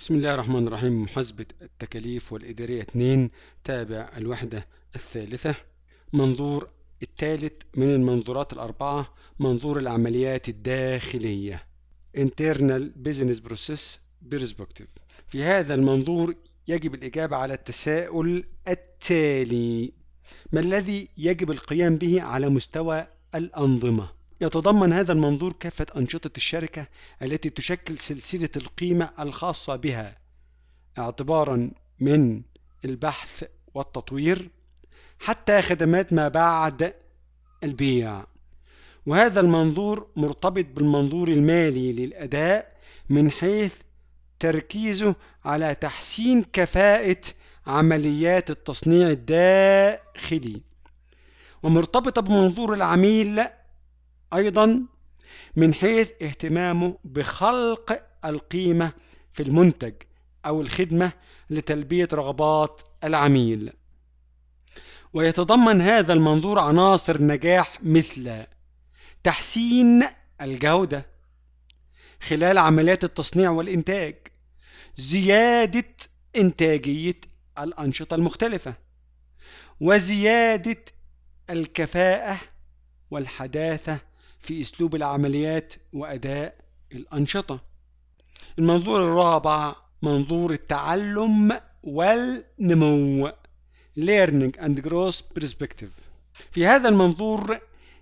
بسم الله الرحمن الرحيم محاسبة التكاليف والإدارية 2 تابع الوحدة الثالثة منظور الثالث من المنظورات الأربعة منظور العمليات الداخلية Internal Business Process Perspective في هذا المنظور يجب الإجابة على التساؤل التالي ما الذي يجب القيام به على مستوى الأنظمة يتضمن هذا المنظور كافة أنشطة الشركة التي تشكل سلسلة القيمة الخاصة بها اعتبارا من البحث والتطوير حتى خدمات ما بعد البيع وهذا المنظور مرتبط بالمنظور المالي للأداء من حيث تركيزه على تحسين كفاءة عمليات التصنيع الداخلي ومرتبطة بمنظور العميل أيضا من حيث اهتمامه بخلق القيمة في المنتج أو الخدمة لتلبية رغبات العميل ويتضمن هذا المنظور عناصر نجاح مثل تحسين الجودة خلال عمليات التصنيع والإنتاج زيادة إنتاجية الأنشطة المختلفة وزيادة الكفاءة والحداثة في أسلوب العمليات وأداء الأنشطة المنظور الرابع منظور التعلم والنمو Learning and Growth Perspective في هذا المنظور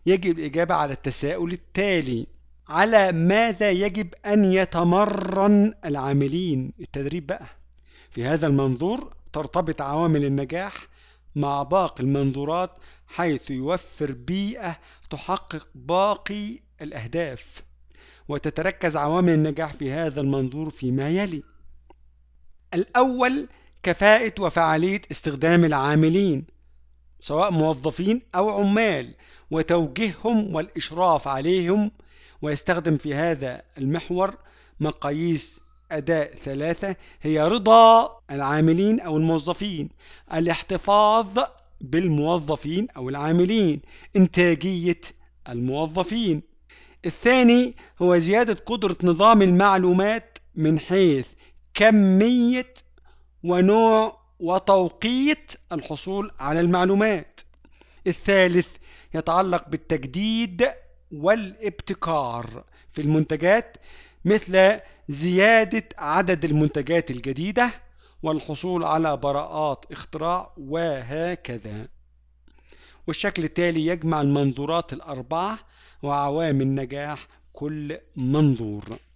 يجب الإجابة على التساؤل التالي على ماذا يجب أن يتمرن العاملين التدريب بقى في هذا المنظور ترتبط عوامل النجاح مع باقي المنظورات حيث يوفر بيئة تحقق باقي الأهداف وتتركز عوامل النجاح في هذا المنظور فيما يلي الأول كفاءة وفعالية استخدام العاملين سواء موظفين أو عمال وتوجيههم والإشراف عليهم ويستخدم في هذا المحور مقاييس أداء ثلاثة هي رضا العاملين أو الموظفين الاحتفاظ بالموظفين أو العاملين إنتاجية الموظفين الثاني هو زيادة قدرة نظام المعلومات من حيث كمية ونوع وتوقيت الحصول على المعلومات الثالث يتعلق بالتجديد والابتكار في المنتجات مثل زيادة عدد المنتجات الجديدة والحصول على براءات اختراع وهكذا والشكل التالي يجمع المنظورات الأربعة وعوامل نجاح كل منظور